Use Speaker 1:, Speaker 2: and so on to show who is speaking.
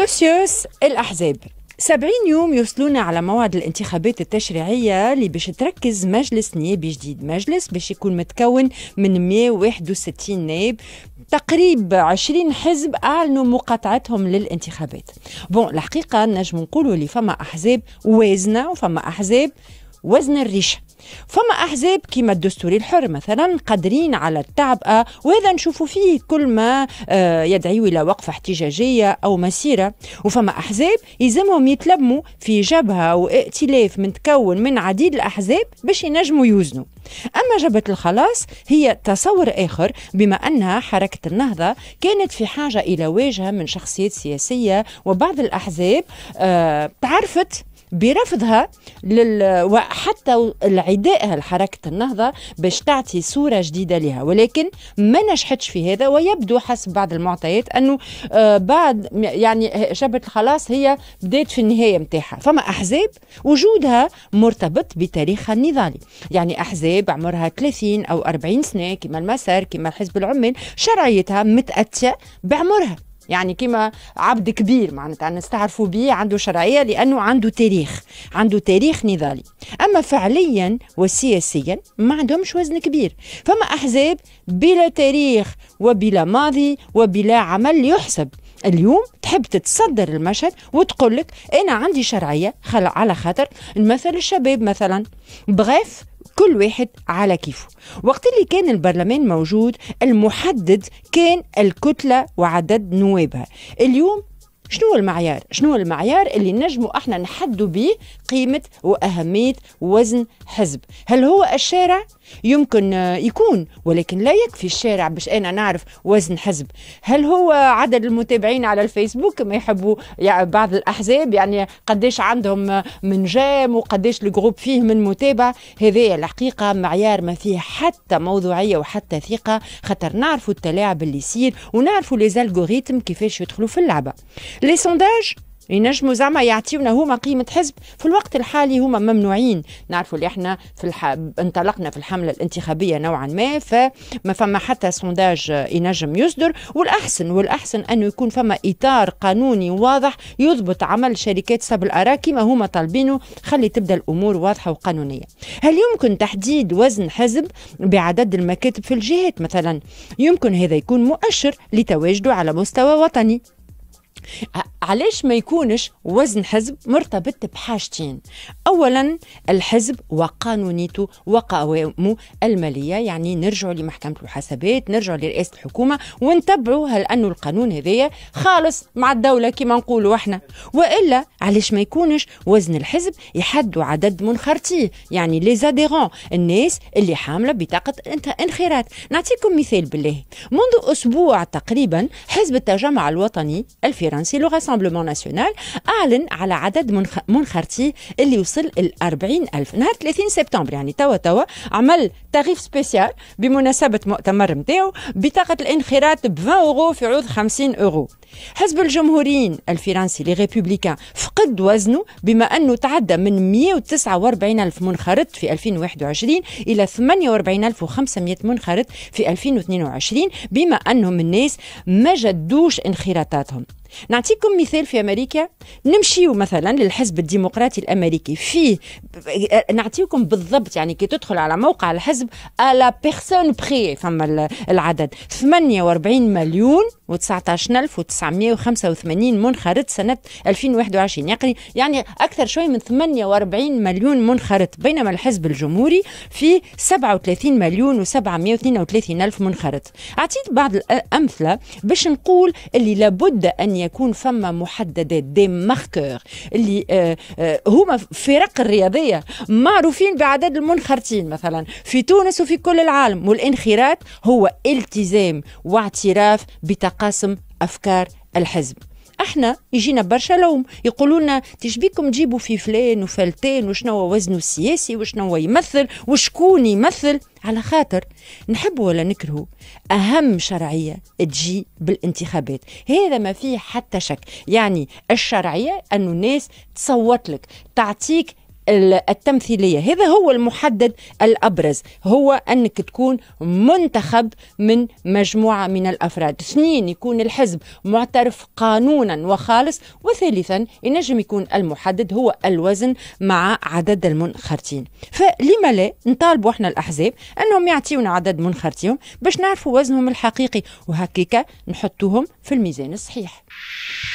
Speaker 1: توسيوس الأحزاب سبعين يوم يوصلونا على موعد الانتخابات التشريعية اللي باش تركز مجلس نيابي جديد مجلس باش يكون متكون من 161 نائب تقريب 20 حزب أعلنوا مقاطعتهم للانتخابات بون الحقيقة نجم نقولوا اللي فما أحزاب وازنة وفما أحزاب وزن الريشه فما احزاب كيما الدستوري الحر مثلا قادرين على التعبئه آه، وهذا نشوفوا فيه كل ما آه، يدعو الى وقفه احتجاجيه او مسيره وفما احزاب يلزمهم يتلموا في جبهه وائتلاف متكون من عديد الاحزاب باش ينجموا يوزنوا اما جبهه الخلاص هي تصور اخر بما انها حركه النهضه كانت في حاجه الى واجهه من شخصيات سياسيه وبعض الاحزاب آه، تعرفت برفضها لل... وحتى العدائها لحركة النهضة باش تعطي صورة جديدة لها ولكن ما نجحتش في هذا ويبدو حسب بعض المعطيات أنه آه، بعد يعني شبة الخلاص هي بدات في النهاية متاعها فما أحزاب وجودها مرتبط بتاريخها النضالي يعني أحزاب عمرها 30 أو 40 سنة كما المسار كما الحزب العمال شرعيتها متأتية بعمرها يعني كيما عبد كبير معناتها نستعرفوا به عنده شرعيه لانه عنده تاريخ عنده تاريخ نضالي اما فعليا وسياسيا ما عندهمش وزن كبير فما احزاب بلا تاريخ وبلا ماضي وبلا عمل يحسب اليوم تحب تتصدر المشهد وتقول لك انا عندي شرعيه على خاطر نمثل الشباب مثلا بغيف كل واحد على كيفه وقت اللي كان البرلمان موجود المحدد كان الكتلة وعدد نوابها اليوم شنو هو المعيار شنو هو المعيار اللي نجموا احنا نحدوا به قيمه واهميه وزن حزب هل هو الشارع يمكن يكون ولكن لا يكفي الشارع باش انا نعرف وزن حزب هل هو عدد المتابعين على الفيسبوك ما يحبوا يعني بعض الاحزاب يعني قديش عندهم من جام وقديش الجروب فيه من متابع هذا الحقيقه معيار ما فيه حتى موضوعيه وحتى ثقه خاطر نعرفوا التلاعب اللي يصير ونعرفوا لي كيفاش يدخلوا في اللعبه لي سونداج ينجموا زعما يعطيونا هما قيمة حزب في الوقت الحالي هما ممنوعين نعرفوا اللي احنا في الح... انطلقنا في الحملة الانتخابية نوعا ما فما فما حتى سونداج ينجم يصدر والأحسن والأحسن أنه يكون فما إطار قانوني واضح يضبط عمل شركات سب الآراء كما هما طالبينه خلي تبدأ الأمور واضحة وقانونية هل يمكن تحديد وزن حزب بعدد المكاتب في الجهات مثلا يمكن هذا يكون مؤشر لتواجده على مستوى وطني علاش ما يكونش وزن حزب مرتبط بحاجتين اولا الحزب وقانونيته وقوائمه الماليه يعني نرجع لمحكمه الحسابات نرجع لرئاسه الحكومه ونتبعوا هل انه القانون هذايا خالص مع الدوله كما نقولوا احنا والا علاش ما يكونش وزن الحزب يحدوا عدد منخرطيه يعني لي زاديرون الناس اللي حامله بطاقه انخراط نعطيكم مثال بالله منذ اسبوع تقريبا حزب التجمع الوطني الفرنسي الفرنسي لو ناسيونال اعلن على عدد منخرتي اللي وصل ل 40 ألف نهار 30 سبتمبر يعني توا توا عمل تغيف سبيسيال بمناسبة مؤتمر نتاعو بطاقة الانخراط ب 20 أورو في عوض 50 أورو حزب الجمهوريين الفرنسي لي ريبوبليكان فقد وزنه بما أنه تعدى من 149 ألف منخرط في 2021 إلى 48 الف و500 منخرط في 2022 بما أنهم الناس ما جدوش انخراطاتهم نعطيكم مثال في امريكا نمشيو مثلا للحزب الديمقراطي الامريكي فيه نعطيكم بالضبط يعني كي تدخل على موقع الحزب الا بيرسون بري فما العدد 48 مليون و 19985 منخرط سنة 2021 يعني يعني أكثر شوي من 48 مليون منخرط بينما الحزب الجمهوري في 37 مليون و732 ألف منخرط أعطيت بعض الأمثلة باش نقول اللي لابد أن يكون فما محددات دي ماركور اللي آه، آه، هما فرق الرياضية معروفين بعدد المنخرطين مثلا في تونس وفي كل العالم والانخراط هو التزام واعتراف بتقديم قاسم افكار الحزب احنا يجينا برشا لوم يقولوا لنا تشبيكم تجيبوا في فلان وفلتان وشنو هو وزنه السياسي وشنو هو يمثل وشكون يمثل على خاطر نحب ولا نكرهوا اهم شرعيه تجي بالانتخابات هذا ما فيه حتى شك يعني الشرعيه انه الناس تصوت لك تعطيك التمثيلية هذا هو المحدد الأبرز هو أنك تكون منتخب من مجموعة من الأفراد اثنين يكون الحزب معترف قانونا وخالص وثالثا ينجم يكون المحدد هو الوزن مع عدد المنخرطين فلما لا نطالبوا احنا الأحزاب أنهم يعطيونا عدد منخرطيهم باش نعرفوا وزنهم الحقيقي وهكذا نحطوهم في الميزان الصحيح